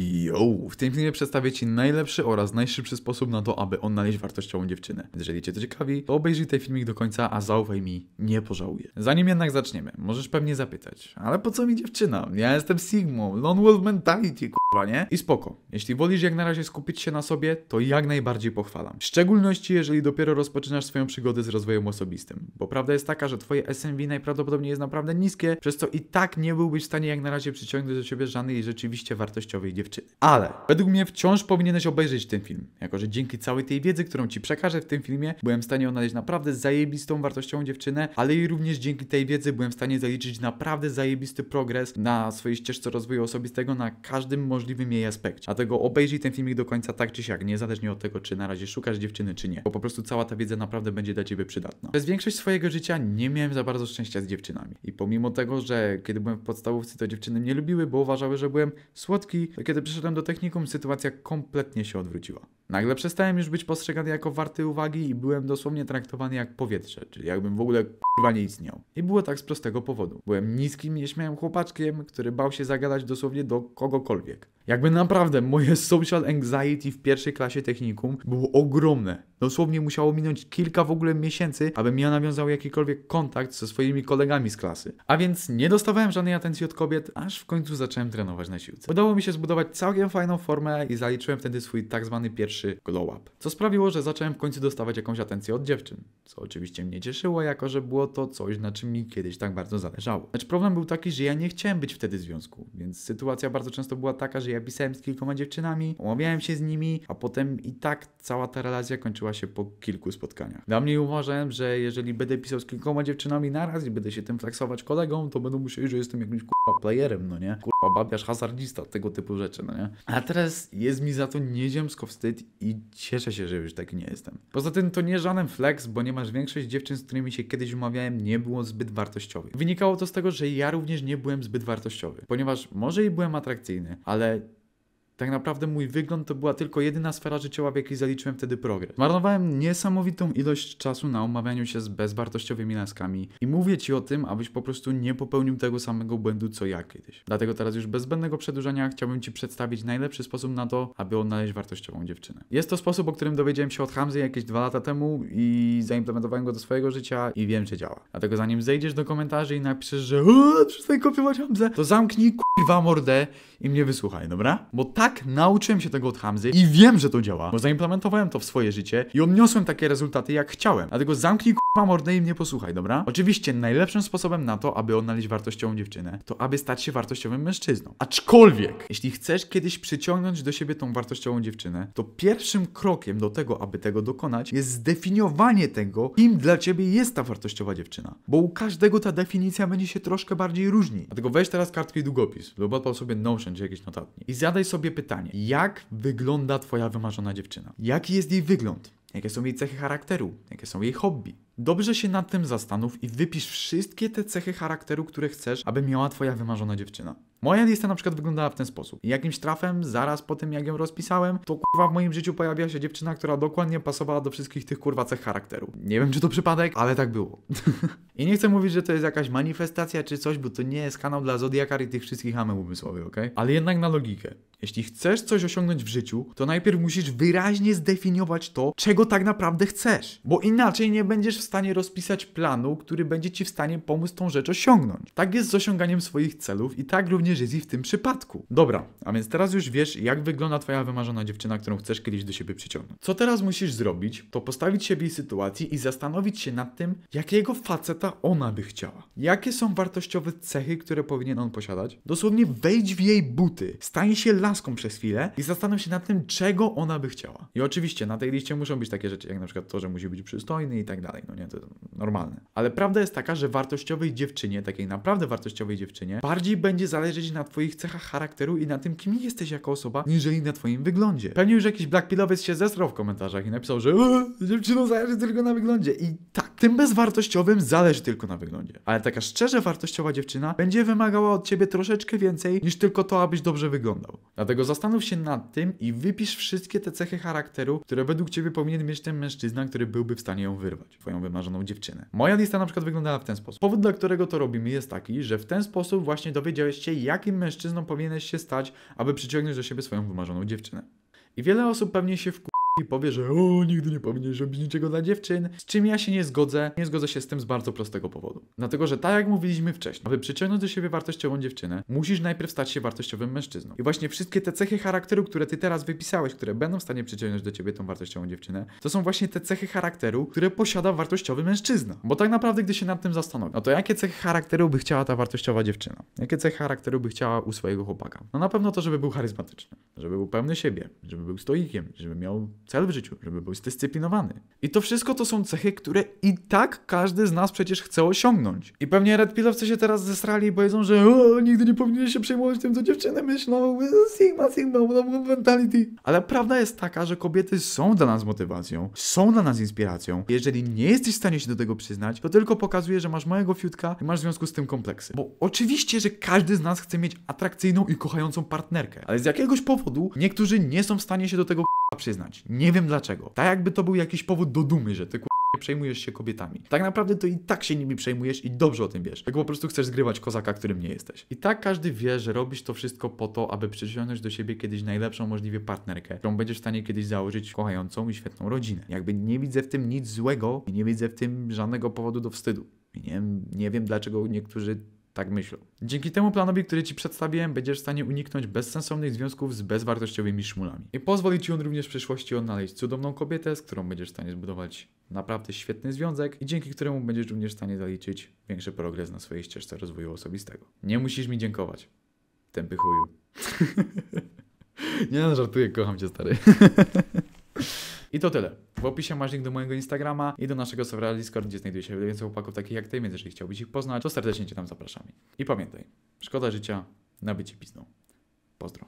Yo, w tym filmie przedstawię Ci najlepszy oraz najszybszy sposób na to, aby odnaleźć wartościową dziewczynę. Jeżeli Cię to ciekawi, to obejrzyj ten filmik do końca, a zaufaj mi, nie pożałuję. Zanim jednak zaczniemy, możesz pewnie zapytać, ale po co mi dziewczyna? Ja jestem Sigmą, lone wolf mentality, kurwa, nie? I spoko, jeśli wolisz jak na razie skupić się na sobie, to jak najbardziej pochwalam. W szczególności, jeżeli dopiero rozpoczynasz swoją przygodę z rozwojem osobistym, bo prawda jest taka, że Twoje SMV najprawdopodobniej jest naprawdę niskie, przez co i tak nie byłbyś w stanie jak na razie przyciągnąć do siebie żadnej rzeczywiście wartościowej wartościowej dziewczyny. Ale według mnie wciąż powinieneś obejrzeć ten film, jako że dzięki całej tej wiedzy, którą ci przekażę w tym filmie, byłem w stanie odnaleźć naprawdę zajebistą wartościową dziewczynę, ale i również dzięki tej wiedzy byłem w stanie zaliczyć naprawdę zajebisty progres na swojej ścieżce rozwoju osobistego na każdym możliwym jej aspekcie. Dlatego obejrzyj ten filmik do końca tak czy siak, niezależnie od tego, czy na razie szukasz dziewczyny, czy nie, bo po prostu cała ta wiedza naprawdę będzie dla ciebie przydatna. Przez większość swojego życia nie miałem za bardzo szczęścia z dziewczynami. I pomimo tego, że kiedy byłem w podstawówce, to dziewczyny mnie lubiły, bo uważały, że byłem słodki, kiedy przyszedłem do technikum, sytuacja kompletnie się odwróciła. Nagle przestałem już być postrzegany jako warty uwagi i byłem dosłownie traktowany jak powietrze, czyli jakbym w ogóle k***wa nie istniał. I było tak z prostego powodu. Byłem niskim, nieśmiałym chłopaczkiem, który bał się zagadać dosłownie do kogokolwiek. Jakby naprawdę moje social anxiety w pierwszej klasie technikum było ogromne. Dosłownie musiało minąć kilka w ogóle miesięcy, abym ja nawiązał jakikolwiek kontakt ze swoimi kolegami z klasy. A więc nie dostawałem żadnej atencji od kobiet, aż w końcu zacząłem trenować na siłce. Udało mi się zbudować całkiem fajną formę i zaliczyłem wtedy swój tak zwany pierwszy glow up. Co sprawiło, że zacząłem w końcu dostawać jakąś atencję od dziewczyn. Co oczywiście mnie cieszyło, jako że było to coś, na czym mi kiedyś tak bardzo zależało. Lecz problem był taki, że ja nie chciałem być wtedy w związku, więc sytuacja bardzo często była taka, że ja pisałem z kilkoma dziewczynami, umawiałem się z nimi, a potem i tak cała ta relacja kończyła skończyła się po kilku spotkaniach. Dla mnie uważałem, że jeżeli będę pisał z kilkoma dziewczynami naraz i będę się tym flexować kolegą, to będą musieli, że jestem jakimś kurwa playerem, no nie? Kurwa babiarz, hazardista, tego typu rzeczy, no nie? A teraz jest mi za to nieziemsko wstyd i cieszę się, że już tak nie jestem. Poza tym to nie żaden flex, bo niemal większość dziewczyn, z którymi się kiedyś umawiałem, nie było zbyt wartościowych. Wynikało to z tego, że ja również nie byłem zbyt wartościowy, ponieważ może i byłem atrakcyjny, ale tak naprawdę mój wygląd to była tylko jedyna sfera życiowa, w jakiej zaliczyłem wtedy progres. Marnowałem niesamowitą ilość czasu na omawianiu się z bezwartościowymi laskami i mówię ci o tym, abyś po prostu nie popełnił tego samego błędu co ja kiedyś. Dlatego teraz już bez zbędnego przedłużania chciałbym ci przedstawić najlepszy sposób na to, aby odnaleźć wartościową dziewczynę. Jest to sposób, o którym dowiedziałem się od Hamzy jakieś dwa lata temu i zaimplementowałem go do swojego życia i wiem, że działa. Dlatego zanim zejdziesz do komentarzy i napiszesz, że eee, przestań kopiować Hamzę, to zamknij kurwa mordę i mnie wysłuchaj, dobra? Bo tak tak, nauczyłem się tego od Hamzy i wiem, że to działa, bo zaimplementowałem to w swoje życie i odniosłem takie rezultaty, jak chciałem. Dlatego zamknij k***a mordę i mnie posłuchaj, dobra? Oczywiście najlepszym sposobem na to, aby odnaleźć wartościową dziewczynę, to aby stać się wartościowym mężczyzną. Aczkolwiek, jeśli chcesz kiedyś przyciągnąć do siebie tą wartościową dziewczynę, to pierwszym krokiem do tego, aby tego dokonać, jest zdefiniowanie tego, kim dla ciebie jest ta wartościowa dziewczyna. Bo u każdego ta definicja będzie się troszkę bardziej różni. Dlatego weź teraz kartkę i długopis lub odpal sobie Notion czy jakieś notatnik i zadaj sobie pytanie: jak wygląda Twoja wymarzona dziewczyna? Jaki jest jej wygląd? Jakie są jej cechy charakteru? Jakie są jej hobby? Dobrze się nad tym zastanów i wypisz wszystkie te cechy charakteru, które chcesz, aby miała Twoja wymarzona dziewczyna. Moja lista na przykład wyglądała w ten sposób. Jakimś trafem, zaraz po tym jak ją rozpisałem, to kurwa w moim życiu pojawiła się dziewczyna, która dokładnie pasowała do wszystkich tych kurwa cech charakteru. Nie wiem czy to przypadek, ale tak było. I nie chcę mówić, że to jest jakaś manifestacja czy coś, bo to nie jest kanał dla Zodiakar i tych wszystkich hameł umysłowych, ok? Ale jednak na logikę. Jeśli chcesz coś osiągnąć w życiu, to najpierw musisz wyraźnie zdefiniować to, czego tak naprawdę chcesz. Bo inaczej nie będziesz w stanie rozpisać planu, który będzie ci w stanie pomóc tą rzecz osiągnąć. Tak jest z osiąganiem swoich celów i tak również również jest i w tym przypadku. Dobra, a więc teraz już wiesz, jak wygląda twoja wymarzona dziewczyna, którą chcesz kiedyś do siebie przyciągnąć. Co teraz musisz zrobić, to postawić siebie jej sytuacji i zastanowić się nad tym, jakiego faceta ona by chciała. Jakie są wartościowe cechy, które powinien on posiadać? Dosłownie wejdź w jej buty, stań się laską przez chwilę i zastanów się nad tym, czego ona by chciała. I oczywiście na tej liście muszą być takie rzeczy, jak na przykład to, że musi być przystojny i tak dalej, no nie, to normalne. Ale prawda jest taka, że wartościowej dziewczynie, takiej naprawdę wartościowej dziewczynie, bardziej będzie zależeć zależeć na twoich cechach charakteru i na tym, kim jesteś jako osoba, niżeli na twoim wyglądzie. Pewnie już jakiś Black się zesrał w komentarzach i napisał, że eee, dziewczyną zależy tylko na wyglądzie. I tak, tym bezwartościowym zależy tylko na wyglądzie. Ale taka szczerze wartościowa dziewczyna będzie wymagała od ciebie troszeczkę więcej niż tylko to, abyś dobrze wyglądał. Dlatego zastanów się nad tym i wypisz wszystkie te cechy charakteru, które według ciebie powinien mieć ten mężczyzna, który byłby w stanie ją wyrwać, twoją wymarzoną dziewczynę. Moja lista na przykład wyglądała w ten sposób. Powód, dla którego to robimy jest taki, że w ten sposób właśnie dowiedziałeś się, jakim mężczyzną powinieneś się stać, aby przyciągnąć do siebie swoją wymarzoną dziewczynę. I wiele osób pewnie się wku i powie, że o, nigdy nie powinieneś robić niczego dla dziewczyn, z czym ja się nie zgodzę. Nie zgodzę się z tym z bardzo prostego powodu. Dlatego, że tak jak mówiliśmy wcześniej, aby przyciągnąć do siebie wartościową dziewczynę, musisz najpierw stać się wartościowym mężczyzną. I właśnie wszystkie te cechy charakteru, które ty teraz wypisałeś, które będą w stanie przyciągnąć do ciebie tą wartościową dziewczynę, to są właśnie te cechy charakteru, które posiada wartościowy mężczyzna. Bo tak naprawdę, gdy się nad tym zastanowisz, no to jakie cechy charakteru by chciała ta wartościowa dziewczyna? Jakie cechy charakteru by chciała u swojego chłopaka? No na pewno to, żeby był charyzmatyczny, żeby był pełny siebie, żeby był stoikiem, żeby miał cel w życiu, żeby był zdyscyplinowany. I to wszystko to są cechy, które i tak każdy z nas przecież chce osiągnąć. I pewnie Red Pillowcy się teraz zestrali i powiedzą, że o, nigdy nie powinien się przejmować tym, co dziewczyny myślą, sigma, sigma, no, no, mentality. Ale prawda jest taka, że kobiety są dla nas motywacją, są dla nas inspiracją. Jeżeli nie jesteś w stanie się do tego przyznać, to tylko pokazuje, że masz małego fiutka i masz w związku z tym kompleksy. Bo oczywiście, że każdy z nas chce mieć atrakcyjną i kochającą partnerkę, ale z jakiegoś powodu niektórzy nie są w stanie się do tego przyznać. Nie wiem dlaczego. Tak jakby to był jakiś powód do dumy, że ty nie przejmujesz się kobietami. Tak naprawdę to i tak się nimi przejmujesz i dobrze o tym wiesz. Tylko po prostu chcesz zgrywać kozaka, którym nie jesteś. I tak każdy wie, że robisz to wszystko po to, aby przyciągnąć do siebie kiedyś najlepszą możliwie partnerkę, którą będziesz w stanie kiedyś założyć kochającą i świetną rodzinę. Jakby nie widzę w tym nic złego i nie widzę w tym żadnego powodu do wstydu. Nie, nie wiem, dlaczego niektórzy tak myślą. Dzięki temu planowi, który Ci przedstawiłem, będziesz w stanie uniknąć bezsensownych związków z bezwartościowymi szmulami. I pozwoli Ci on również w przyszłości odnaleźć cudowną kobietę, z którą będziesz w stanie zbudować naprawdę świetny związek i dzięki któremu będziesz również w stanie zaliczyć większy progres na swojej ścieżce rozwoju osobistego. Nie musisz mi dziękować. Tępy chuju. Nie no, żartuję, kocham Cię stary. I to tyle. W opisie masz link do mojego Instagrama i do naszego serwera Discord, gdzie znajduje się więcej chłopaków takich jak ty, więc jeżeli chciałbyś ich poznać, to serdecznie cię tam zapraszam. I pamiętaj, szkoda życia na bycie pizną. Pozdro.